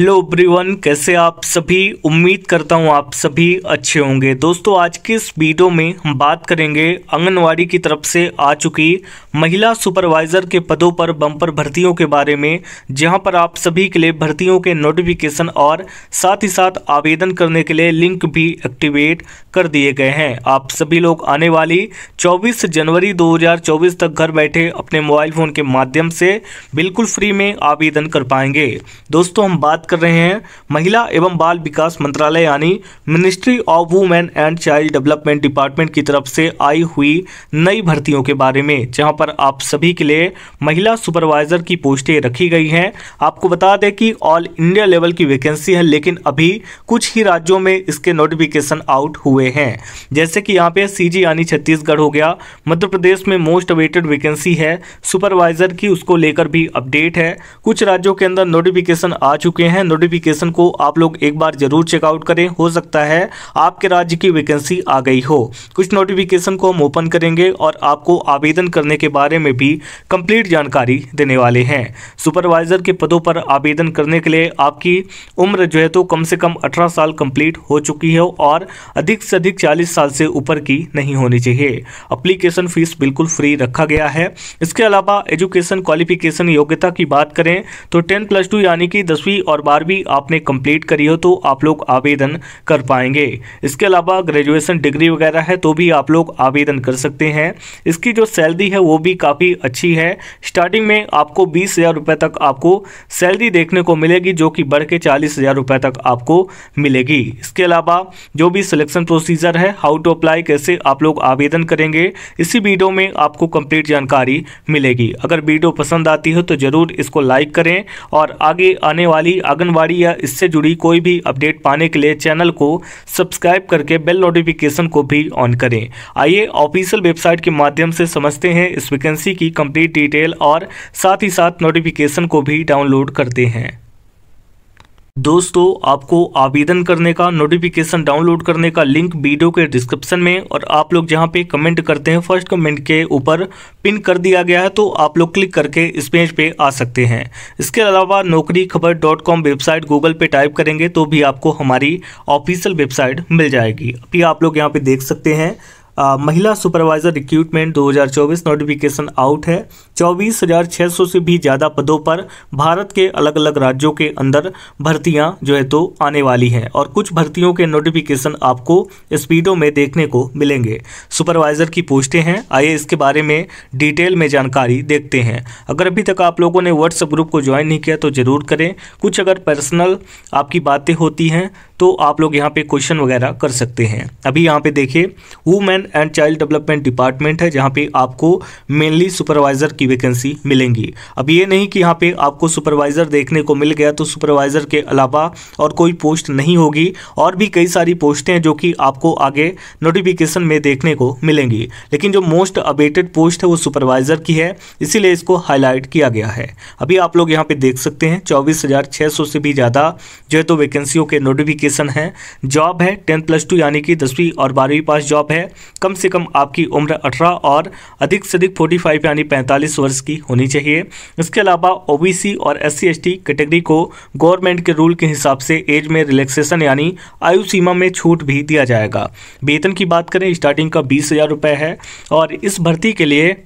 hello everyone कैसे आप सभी उम्मीद करता हूं आप सभी अच्छे होंगे दोस्तों आज की इस वीडियो में हम बात करेंगे आंगनवाड़ी की तरफ से आ चुकी महिला सुपरवाइज़र के पदों पर बम्पर भर्तियों के बारे में जहां पर आप सभी के लिए भर्तियों के नोटिफिकेशन और साथ ही साथ आवेदन करने के लिए लिंक भी एक्टिवेट कर दिए गए हैं आप सभी लोग आने वाली चौबीस जनवरी दो तक घर बैठे अपने मोबाइल फ़ोन के माध्यम से बिल्कुल फ्री में आवेदन कर पाएंगे दोस्तों हम बात कर रहे हैं महिला एवं बाल विकास मंत्रालय यानी ministry of women and child development department की तरफ से आई हुई नई भर्तियों के बारे में जहां पर आप सभी के लिए महिला सुपरवाइजर की पोस्टें रखी गई हैं आपको बता दें कि ऑल इंडिया लेवल की वैकेंसी है लेकिन अभी कुछ ही राज्यों में इसके नोटिफिकेशन आउट हुए हैं जैसे कि यहाँ पे सीजी यानी छत्तीसगढ़ हो गया मध्य प्रदेश में मोस्ट अवेटेड वैकेंसी है सुपरवाइजर की उसको लेकर भी अपडेट है कुछ राज्यों के अंदर नोटिफिकेशन आ चुके हैं हैं नोटिफिकेशन को आप लोग एक बार जरूर चेकआउट करें हो सकता है आपके राज्य की वैकेंसी आ गई हो कुछ नोटिफिकेशन को हम ओपन करेंगे और आपको आवेदन करने के बारे में भी कंप्लीट जानकारी देने वाले हैं सुपरवाइजर के पदों पर आवेदन करने के लिए आपकी उम्र जो है तो कम से कम अठारह साल कम्प्लीट हो चुकी है और अधिक से अधिक चालीस साल से ऊपर की नहीं होनी चाहिए अप्लीकेशन फीस बिल्कुल फ्री रखा गया है इसके अलावा एजुकेशन क्वालिफिकेशन योग्यता की बात करें तो टेन प्लस टू यानी कि दसवीं और और बारहवीं आपने कंप्लीट करी हो तो आप लोग आवेदन कर पाएंगे इसके अलावा ग्रेजुएशन डिग्री वगैरह है तो भी आप लोग आवेदन कर सकते हैं इसकी जो सैलरी है वो भी काफ़ी अच्छी है स्टार्टिंग में आपको बीस हज़ार रुपये तक आपको सैलरी देखने को मिलेगी जो कि बढ़ के चालीस हज़ार रुपये तक आपको मिलेगी इसके अलावा जो भी सिलेक्शन प्रोसीजर है हाउ टू अप्लाई कैसे आप लोग आवेदन करेंगे इसी वीडियो में आपको कंप्लीट जानकारी मिलेगी अगर वीडियो पसंद आती हो तो ज़रूर इसको लाइक करें और आगे आने वाली आंगनबाड़ी या इससे जुड़ी कोई भी अपडेट पाने के लिए चैनल को सब्सक्राइब करके बेल नोटिफिकेशन को भी ऑन करें आइए ऑफिशियल वेबसाइट के माध्यम से समझते हैं इस वैकेंसी की कंप्लीट डिटेल और साथ ही साथ नोटिफिकेशन को भी डाउनलोड करते हैं दोस्तों आपको आवेदन करने का नोटिफिकेशन डाउनलोड करने का लिंक वीडियो के डिस्क्रिप्शन में और आप लोग जहां पे कमेंट करते हैं फर्स्ट कमेंट के ऊपर पिन कर दिया गया है तो आप लोग क्लिक करके इस पेज पे आ सकते हैं इसके अलावा Naukri Khabar dot com website Google पे टाइप करेंगे तो भी आपको हमारी ऑफिशियल वेबसाइट मिल जाएगी अभी आप लोग यहाँ पर देख सकते हैं आ, महिला सुपरवाइजर रिक्रूटमेंट 2024 नोटिफिकेशन आउट है 24,600 से भी ज़्यादा पदों पर भारत के अलग अलग राज्यों के अंदर भर्तियां जो है तो आने वाली हैं और कुछ भर्तियों के नोटिफिकेशन आपको स्पीडों में देखने को मिलेंगे सुपरवाइज़र की पोस्टें हैं आइए इसके बारे में डिटेल में जानकारी देखते हैं अगर अभी तक आप लोगों ने व्हाट्सएप ग्रुप को ज्वाइन नहीं किया तो ज़रूर करें कुछ अगर पर्सनल आपकी बातें होती हैं तो आप लोग यहाँ पर क्वेश्चन वगैरह कर सकते हैं अभी यहाँ पर देखिए women and child development department है जहाँ पे आपको मेनली सुपरवाइज़र की वैकेंसी मिलेंगी अब ये नहीं कि यहाँ पे आपको सुपरवाइज़र देखने को मिल गया तो सुपरवाइज़र के अलावा और कोई पोस्ट नहीं होगी और भी कई सारी पोस्टें हैं जो कि आपको आगे नोटिफिकेशन में देखने को मिलेंगी लेकिन जो मोस्ट अपडेटेड पोस्ट है वो सुपरवाइज़र की है इसीलिए इसको हाईलाइट किया गया है अभी आप लोग यहाँ पर देख सकते हैं चौबीस से भी ज़्यादा जो है तो वैकेंसियों के नोटिफिकेशन हैं जॉब है टेंथ प्लस टू यानी कि दसवीं और बारहवीं पास जॉब है कम से कम आपकी उम्र 18 और अधिक से अधिक 45 यानी 45 वर्ष की होनी चाहिए इसके अलावा ओबीसी और एस सी कैटेगरी को गवर्नमेंट के रूल के हिसाब से एज में रिलैक्सेशन यानी आयु सीमा में छूट भी दिया जाएगा वेतन की बात करें स्टार्टिंग का बीस हज़ार है और इस भर्ती के लिए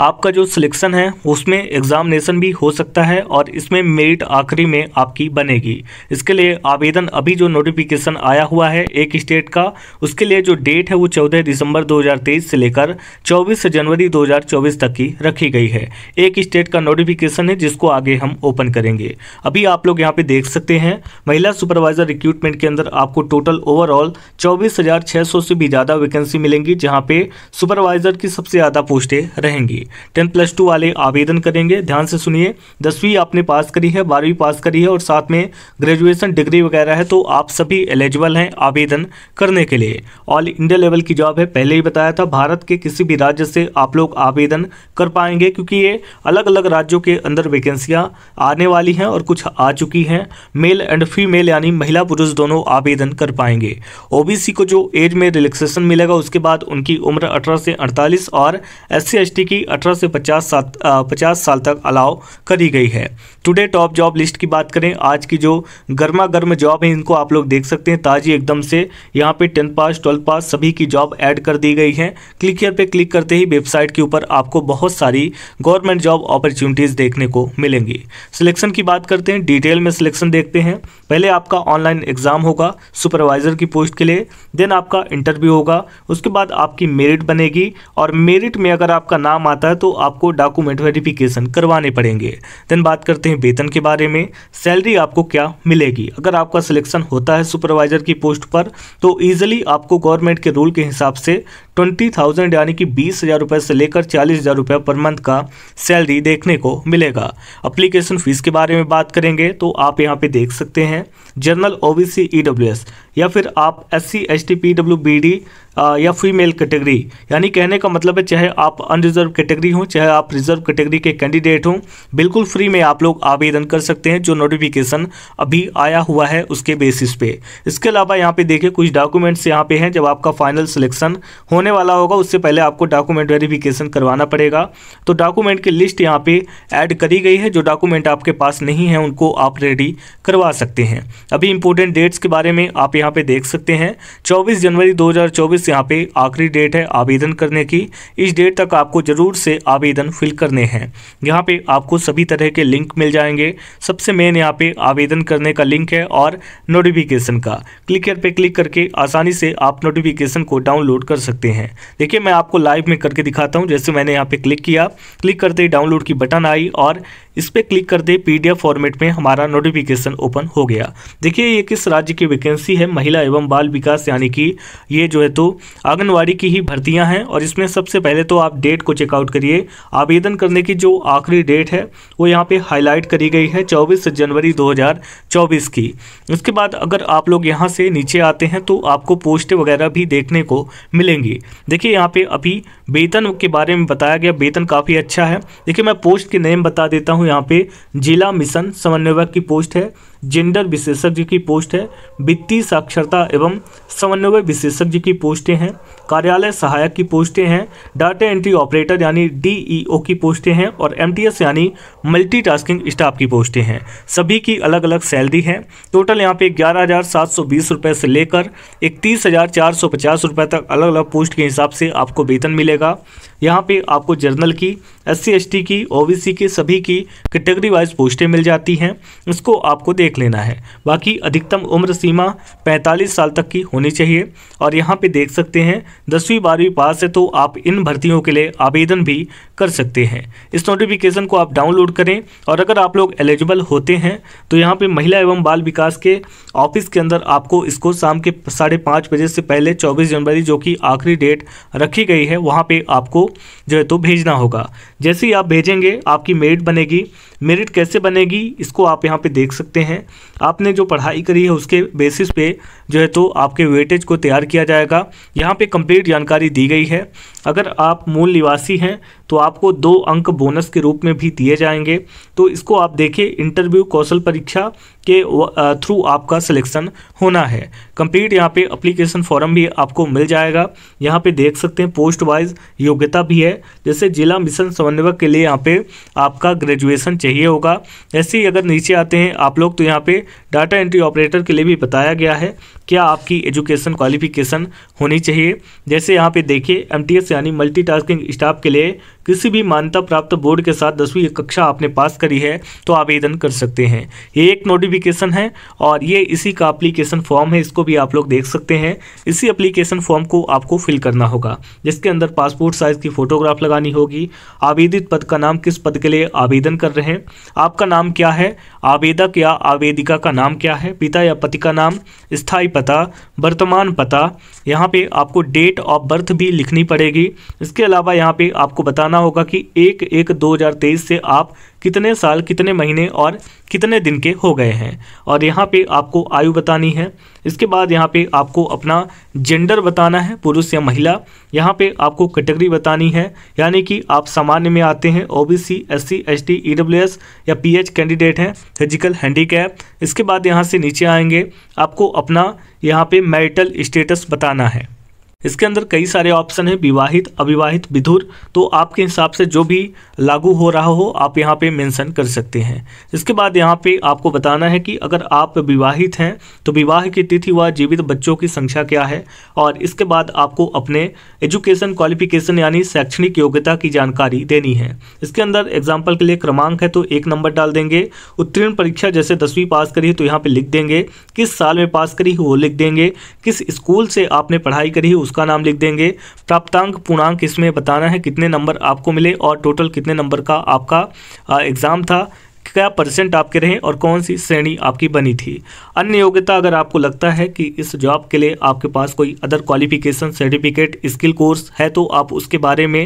आपका जो सिलेक्शन है उसमें एग्ज़ामिनेशन भी हो सकता है और इसमें मेरिट आखिरी में आपकी बनेगी इसके लिए आवेदन अभी जो नोटिफिकेशन आया हुआ है एक स्टेट का उसके लिए जो डेट है वो 14 दिसंबर 2023 से लेकर 24 जनवरी 2024 तक की रखी गई है एक स्टेट का नोटिफिकेशन है जिसको आगे हम ओपन करेंगे अभी आप लोग यहाँ पर देख सकते हैं महिला सुपरवाइजर रिक्रूटमेंट के अंदर आपको टोटल ओवरऑल चौबीस से भी ज़्यादा वैकेंसी मिलेंगी जहाँ पे सुपरवाइजर की सबसे ज़्यादा पोस्टें रहेंगी टेन प्लस टू वाले आवेदन करेंगे ध्यान से सुनिए दसवीं आपने पास करी है बारहवीं पास करी है और साथ में ग्रेजुएशन डिग्री वगैरह है तो आप सभी एलिजिबल हैं आवेदन करने के लिए ऑल इंडिया लेवल की जॉब है पहले ही बताया था भारत के किसी भी राज्य से आप लोग आवेदन कर पाएंगे क्योंकि ये अलग अलग राज्यों के अंदर वैकेंसियाँ आने वाली हैं और कुछ आ चुकी हैं मेल एंड फीमेल यानी महिला पुरुष दोनों आवेदन कर पाएंगे ओ को जो एज में रिलैक्सेशन मिलेगा उसके बाद उनकी उम्र अठारह से अड़तालीस और एस सी की 18 से 50 साल पचास साल तक अलाव करी गई है टुडे टॉप जॉब लिस्ट की बात करें आज की जो गर्मा गर्म जॉब है इनको आप लोग देख सकते हैं ताजी एकदम से यहाँ पे टेंथ पास ट्वेल्थ पास सभी की जॉब ऐड कर दी गई है क्लिक हेयर पे क्लिक करते ही वेबसाइट के ऊपर आपको बहुत सारी गवर्नमेंट जॉब अपॉर्चुनिटीज़ देखने को मिलेंगी सिलेक्शन की बात करते हैं डिटेल में सिलेक्शन देखते हैं पहले आपका ऑनलाइन एग्ज़ाम होगा सुपरवाइज़र की पोस्ट के लिए देन आपका इंटरव्यू होगा उसके बाद आपकी मेरिट बनेगी और मेरिट में अगर आपका नाम आता आता है तो आपको डॉक्यूमेंट वेरिफिकेशन करवाने पड़ेंगे देन बात करते हैं वेतन के बारे में सैलरी आपको क्या मिलेगी अगर आपका सिलेक्शन होता है सुपरवाइजर की पोस्ट पर तो ईजिली आपको गवर्नमेंट के रूल के हिसाब से ट्वेंटी थाउजेंड यानी कि बीस हज़ार रुपये से लेकर चालीस हज़ार रुपये पर मंथ का सैलरी देखने को मिलेगा अप्लीकेशन फ़ीस के बारे में बात करेंगे तो आप यहाँ पे देख सकते हैं जनरल ओबीसी ईडब्ल्यूएस या फिर आप S C S T P W B D या फीमेल कैटेगरी यानी कहने का मतलब है चाहे आप अनरिजर्व कैटेगरी हों चाहे आप रिजर्व कैटेगरी के कैंडिडेट हों बिल्कुल फ्री में आप लोग आवेदन कर सकते हैं जो नोटिफिकेशन अभी आया हुआ है उसके बेसिस पे इसके अलावा यहाँ पे देखिए कुछ डॉक्यूमेंट्स यहाँ पे हैं जब आपका फाइनल सिलेक्शन होने वाला होगा उससे पहले आपको डॉक्यूमेंट वेरिफिकेशन करवाना पड़ेगा तो डॉक्यूमेंट की लिस्ट यहाँ पर ऐड करी गई है जो डॉक्यूमेंट आपके पास नहीं है उनको आप रेडी करवा सकते हैं अभी इंपॉर्टेंट डेट्स के बारे में आप यहाँ पर देख सकते हैं चौबीस जनवरी दो यहाँ पे आखिरी डेट है आवेदन करने की इस डेट तक आपको ज़रूर से आवेदन फिल करने हैं यहाँ पे आपको सभी तरह के लिंक मिल जाएंगे सबसे मेन यहाँ पे आवेदन करने का लिंक है और नोटिफिकेशन का क्लिक पे क्लिक करके आसानी से आप नोटिफिकेशन को डाउनलोड कर सकते हैं देखिए मैं आपको लाइव में करके दिखाता हूँ जैसे मैंने यहाँ पर क्लिक किया क्लिक करते ही डाउनलोड की बटन आई और इस पर क्लिक करते पी फॉर्मेट में हमारा नोटिफिकेशन ओपन हो गया देखिए ये किस राज्य की वैकेंसी है महिला एवं बाल विकास यानी कि ये जो है तो आंगनवाड़ी की ही भर्तियां हैं और इसमें सबसे पहले तो आप डेट को चेकआउट करिए आवेदन करने की जो आखिरी डेट है वो यहाँ पे हाईलाइट करी गई है 24 जनवरी 2024 की उसके बाद अगर आप लोग यहाँ से नीचे आते हैं तो आपको पोस्ट वगैरह भी देखने को मिलेंगी देखिए यहाँ पर अभी वेतन के बारे में बताया गया वेतन काफ़ी अच्छा है देखिए मैं पोस्ट के नेम बता देता हूँ यहाँ पर जिला मिशन समन्वयक की पोस्ट है जेंडर विशेषज्ञ की पोस्ट है वित्तीय साक्षरता एवं समन्वय विशेषज्ञ की पोस्टें हैं कार्यालय सहायक की पोस्टें हैं डाटा एंट्री ऑपरेटर यानी डीईओ e की पोस्टें हैं और एमटीएस यानी मल्टीटास्किंग स्टाफ की पोस्टें हैं सभी की अलग अलग सैलरी है टोटल यहाँ पे ग्यारह हज़ार सात सौ बीस से लेकर इकतीस हज़ार चार सौ पचास तक अलग अलग पोस्ट के हिसाब से आपको वेतन मिलेगा यहाँ पे आपको जर्नल की एस सी की ओबीसी की सभी की कैटेगरी वाइज पोस्टें मिल जाती हैं इसको आपको देख लेना है बाकी अधिकतम उम्र सीमा 45 साल तक की होनी चाहिए और यहाँ पे देख सकते हैं दसवीं बारहवीं पास है तो आप इन भर्तियों के लिए आवेदन भी कर सकते हैं इस नोटिफिकेशन को आप डाउनलोड करें और अगर आप लोग एलिजिबल होते हैं तो यहाँ पर महिला एवं बाल विकास के ऑफिस के अंदर आपको इसको शाम के साढ़े बजे से पहले चौबीस जनवरी जो कि आखिरी डेट रखी गई है वहाँ पर आपको जो है तो भेजना होगा जैसे ही आप भेजेंगे आपकी मेरिट बनेगी मेरिट कैसे बनेगी इसको आप यहाँ पे देख सकते हैं आपने जो पढ़ाई करी है उसके बेसिस पे जो है तो आपके वेटेज को तैयार किया जाएगा यहाँ पे कंप्लीट जानकारी दी गई है अगर आप मूल निवासी हैं तो आपको दो अंक बोनस के रूप में भी दिए जाएंगे तो इसको आप देखिए इंटरव्यू कौशल परीक्षा के थ्रू आपका सिलेक्शन होना है कंप्लीट यहाँ पे अप्लीकेशन फॉर्म भी आपको मिल जाएगा यहाँ पे देख सकते हैं पोस्ट वाइज योग्यता भी है जैसे जिला मिशन समन्वयक के लिए यहाँ पे आपका ग्रेजुएशन चाहिए होगा ऐसे ही अगर नीचे आते हैं आप लोग तो यहाँ पे डाटा एंट्री ऑपरेटर के लिए भी बताया गया है क्या आपकी एजुकेशन क्वालिफिकेशन होनी चाहिए जैसे यहाँ पे देखिए एम यानी मल्टीटास्किंग स्टाफ के लिए किसी भी मान्यता प्राप्त बोर्ड के साथ दसवीं कक्षा आपने पास करी है तो आवेदन कर सकते हैं ये एक नोटिफिकेशन है और ये इसी का अप्लीकेशन फॉर्म है इसको भी आप लोग देख सकते हैं इसी अप्लीकेशन फॉर्म को आपको फिल करना होगा जिसके अंदर पासपोर्ट साइज़ की फ़ोटोग्राफ लगानी होगी आवेदित पद का नाम किस पद के लिए आवेदन कर रहे हैं आपका नाम क्या है आवेदक या आवेदिका का नाम क्या है पिता या पति का नाम स्थायी पता वर्तमान पता यहाँ पे आपको डेट ऑफ बर्थ भी लिखनी पड़ेगी इसके अलावा यहाँ पे आपको बताना होगा कि एक एक दो हज़ार तेईस से आप कितने साल कितने महीने और कितने दिन के हो गए हैं और यहाँ पे आपको आयु बतानी है इसके बाद यहाँ पे आपको अपना जेंडर बताना है पुरुष या महिला यहाँ पे आपको कैटेगरी बतानी है यानी कि आप सामान्य में आते हैं O B C S C S T E W S या पी एच कैंडिडेट हैं फिजिकल हैंडीकैप इसके बाद यहाँ से नीचे आएंगे आपको अपना यहाँ पे मैरिटल स्टेटस बताना है इसके अंदर कई सारे ऑप्शन है विवाहित अविवाहित विधुर तो आपके हिसाब से जो भी लागू हो रहा हो आप यहाँ पे मेंशन कर सकते हैं इसके बाद यहाँ पे आपको बताना है कि अगर आप विवाहित हैं तो विवाह की तिथि व जीवित बच्चों की संख्या क्या है और इसके बाद आपको अपने एजुकेशन क्वालिफिकेशन यानी शैक्षणिक योग्यता की जानकारी देनी है इसके अंदर एग्जाम्पल के लिए क्रमांक है तो एक नंबर डाल देंगे उत्तीर्ण परीक्षा जैसे दसवीं पास करी तो यहाँ पर लिख देंगे किस साल में पास करी वो लिख देंगे किस स्कूल से आपने पढ़ाई करी है उसका नाम लिख देंगे प्राप्तांक पूर्णांक इसमें बताना है कितने नंबर आपको मिले और टोटल कितने नंबर का आपका एग्ज़ाम था क्या परसेंट आपके रहे और कौन सी श्रेणी आपकी बनी थी अन्य योग्यता अगर आपको लगता है कि इस जॉब के लिए आपके पास कोई other qualification certificate skill course है तो आप उसके बारे में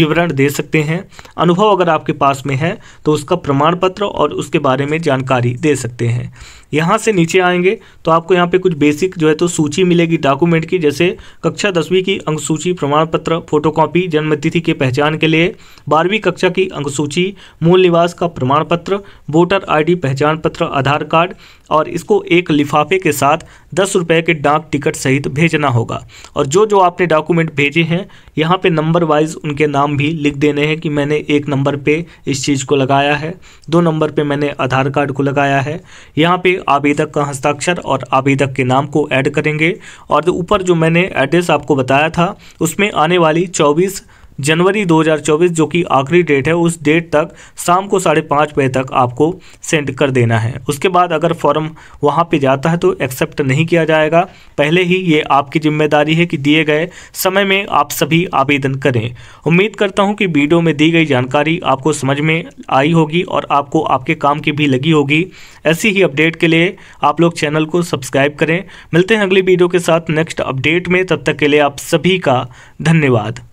विवरण दे सकते हैं अनुभव अगर आपके पास में है तो उसका प्रमाण पत्र और उसके बारे में जानकारी दे सकते हैं यहाँ से नीचे आएंगे तो आपको यहाँ पे कुछ बेसिक जो है तो सूची मिलेगी डॉक्यूमेंट की जैसे कक्षा दसवीं की अंक सूची प्रमाण पत्र फोटोकॉपी जन्मतिथि के पहचान के लिए बारहवीं कक्षा की अंक सूची मूल निवास का प्रमाण पत्र वोटर आईडी पहचान पत्र आधार कार्ड और इसको एक लिफाफे के साथ दस रुपये के डाक टिकट सहित भेजना होगा और जो जो आपने डॉक्यूमेंट भेजे हैं यहाँ पे नंबर वाइज उनके नाम भी लिख देने हैं कि मैंने एक नंबर पे इस चीज़ को लगाया है दो नंबर पे मैंने आधार कार्ड को लगाया है यहाँ पे आवेदक का हस्ताक्षर और आवेदक के नाम को ऐड करेंगे और ऊपर जो मैंने एड्रेस आपको बताया था उसमें आने वाली चौबीस जनवरी 2024 जो कि आखिरी डेट है उस डेट तक शाम को साढ़े पाँच बजे तक आपको सेंड कर देना है उसके बाद अगर फॉर्म वहाँ पे जाता है तो एक्सेप्ट नहीं किया जाएगा पहले ही ये आपकी जिम्मेदारी है कि दिए गए समय में आप सभी आवेदन करें उम्मीद करता हूँ कि वीडियो में दी गई जानकारी आपको समझ में आई होगी और आपको आपके काम की भी लगी होगी ऐसी ही अपडेट के लिए आप लोग चैनल को सब्सक्राइब करें मिलते हैं अगली वीडियो के साथ नेक्स्ट अपडेट में तब तक के लिए आप सभी का धन्यवाद